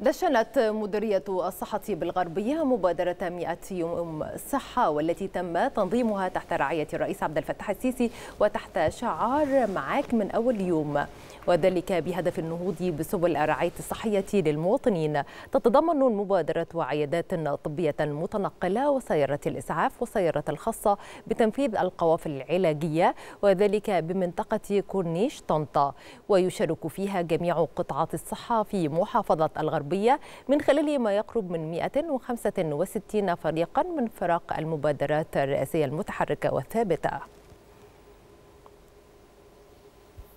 دشنت مديرية الصحة بالغربية مبادرة 100 يوم صحة والتي تم تنظيمها تحت رعاية الرئيس عبد الفتاح السيسي وتحت شعار معاك من أول يوم وذلك بهدف النهوض بسبل الرعاية الصحية للمواطنين تتضمن المبادرة عيادات طبية متنقلة وسيارة الإسعاف والسيارة الخاصة بتنفيذ القوافل العلاجية وذلك بمنطقة كورنيش طنطا ويشارك فيها جميع قطاعات الصحة في محافظة الغربية الغربية من خلال ما يقرب من 165 فريقا من فرق المبادرات الرئاسية المتحركة والثابتة